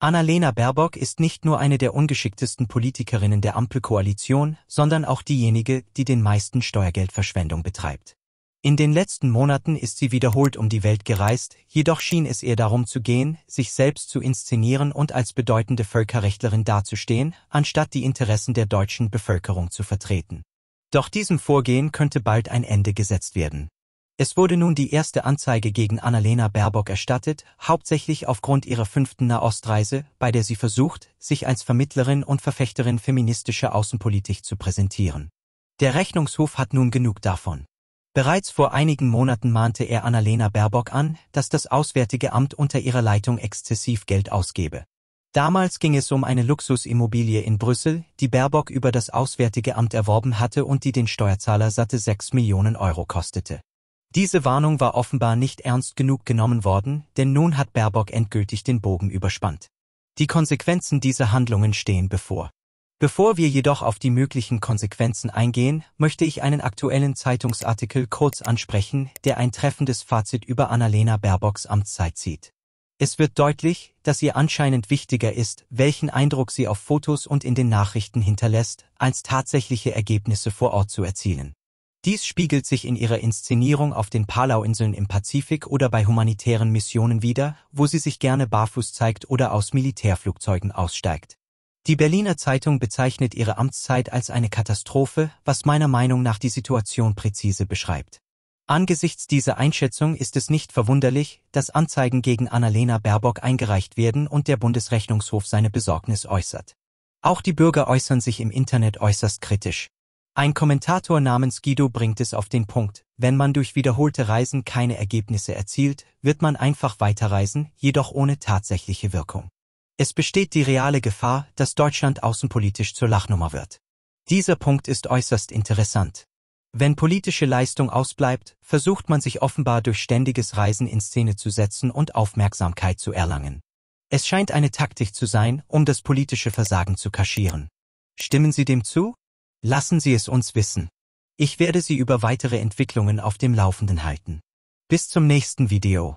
Annalena Baerbock ist nicht nur eine der ungeschicktesten Politikerinnen der Ampelkoalition, sondern auch diejenige, die den meisten Steuergeldverschwendung betreibt. In den letzten Monaten ist sie wiederholt um die Welt gereist, jedoch schien es ihr darum zu gehen, sich selbst zu inszenieren und als bedeutende Völkerrechtlerin dazustehen, anstatt die Interessen der deutschen Bevölkerung zu vertreten. Doch diesem Vorgehen könnte bald ein Ende gesetzt werden. Es wurde nun die erste Anzeige gegen Annalena Baerbock erstattet, hauptsächlich aufgrund ihrer fünften Nahostreise, bei der sie versucht, sich als Vermittlerin und Verfechterin feministischer Außenpolitik zu präsentieren. Der Rechnungshof hat nun genug davon. Bereits vor einigen Monaten mahnte er Annalena Baerbock an, dass das Auswärtige Amt unter ihrer Leitung exzessiv Geld ausgebe. Damals ging es um eine Luxusimmobilie in Brüssel, die Baerbock über das Auswärtige Amt erworben hatte und die den Steuerzahler satte 6 Millionen Euro kostete. Diese Warnung war offenbar nicht ernst genug genommen worden, denn nun hat Baerbock endgültig den Bogen überspannt. Die Konsequenzen dieser Handlungen stehen bevor. Bevor wir jedoch auf die möglichen Konsequenzen eingehen, möchte ich einen aktuellen Zeitungsartikel kurz ansprechen, der ein treffendes Fazit über Annalena Baerbocks Amtszeit zieht. Es wird deutlich, dass ihr anscheinend wichtiger ist, welchen Eindruck sie auf Fotos und in den Nachrichten hinterlässt, als tatsächliche Ergebnisse vor Ort zu erzielen. Dies spiegelt sich in ihrer Inszenierung auf den Palauinseln im Pazifik oder bei humanitären Missionen wider, wo sie sich gerne barfuß zeigt oder aus Militärflugzeugen aussteigt. Die Berliner Zeitung bezeichnet ihre Amtszeit als eine Katastrophe, was meiner Meinung nach die Situation präzise beschreibt. Angesichts dieser Einschätzung ist es nicht verwunderlich, dass Anzeigen gegen Annalena Baerbock eingereicht werden und der Bundesrechnungshof seine Besorgnis äußert. Auch die Bürger äußern sich im Internet äußerst kritisch. Ein Kommentator namens Guido bringt es auf den Punkt. Wenn man durch wiederholte Reisen keine Ergebnisse erzielt, wird man einfach weiterreisen, jedoch ohne tatsächliche Wirkung. Es besteht die reale Gefahr, dass Deutschland außenpolitisch zur Lachnummer wird. Dieser Punkt ist äußerst interessant. Wenn politische Leistung ausbleibt, versucht man sich offenbar durch ständiges Reisen in Szene zu setzen und Aufmerksamkeit zu erlangen. Es scheint eine Taktik zu sein, um das politische Versagen zu kaschieren. Stimmen Sie dem zu? Lassen Sie es uns wissen. Ich werde Sie über weitere Entwicklungen auf dem Laufenden halten. Bis zum nächsten Video.